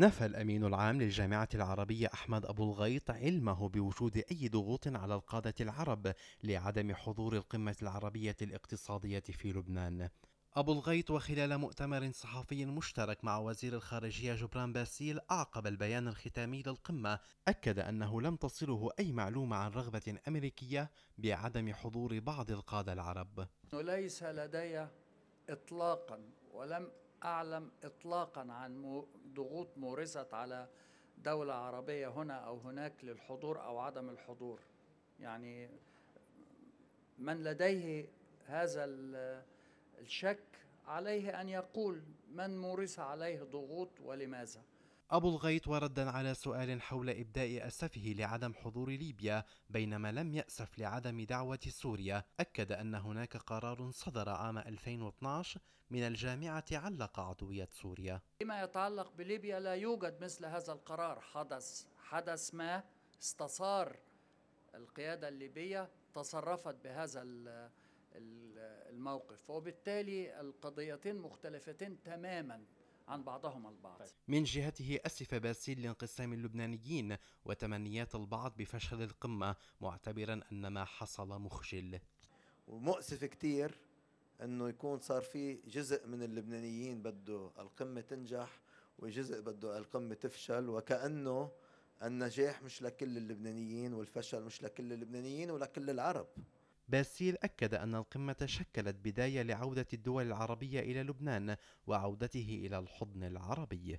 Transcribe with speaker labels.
Speaker 1: نفى الأمين العام للجامعة العربية أحمد أبو الغيط علمه بوجود أي ضغوط على القادة العرب لعدم حضور القمة العربية الاقتصادية في لبنان أبو الغيط وخلال مؤتمر صحفي مشترك مع وزير الخارجية جبران باسيل أعقب البيان الختامي للقمة أكد أنه لم تصله أي معلومة عن رغبة أمريكية بعدم حضور بعض القادة العرب
Speaker 2: ليس لدي إطلاقا ولم أعلم إطلاقا عن ضغوط مورست على دولة عربية هنا أو هناك للحضور أو عدم الحضور يعني من لديه هذا الشك عليه أن يقول من مورس عليه ضغوط ولماذا
Speaker 1: أبو الغيط وردا على سؤال حول إبداء أسفه لعدم حضور ليبيا بينما لم يأسف لعدم دعوة سوريا أكد أن هناك قرار صدر عام 2012 من الجامعة علق عضوية سوريا
Speaker 2: فيما يتعلق بليبيا لا يوجد مثل هذا القرار حدث حدث ما استصار القيادة الليبية تصرفت بهذا الموقف وبالتالي القضيتين مختلفتين تماما عن بعضهم البعض طيب.
Speaker 1: من جهته أسف باسيل لانقسام اللبنانيين وتمنيات البعض بفشل القمة معتبرا أن ما حصل مخجل
Speaker 3: ومؤسف كتير أنه يكون صار في جزء من اللبنانيين بده القمة تنجح وجزء بده القمة تفشل وكأنه النجاح مش لكل اللبنانيين والفشل مش لكل اللبنانيين ولكل العرب
Speaker 1: باسيل أكد أن القمة شكلت بداية لعودة الدول العربية إلى لبنان وعودته إلى الحضن العربي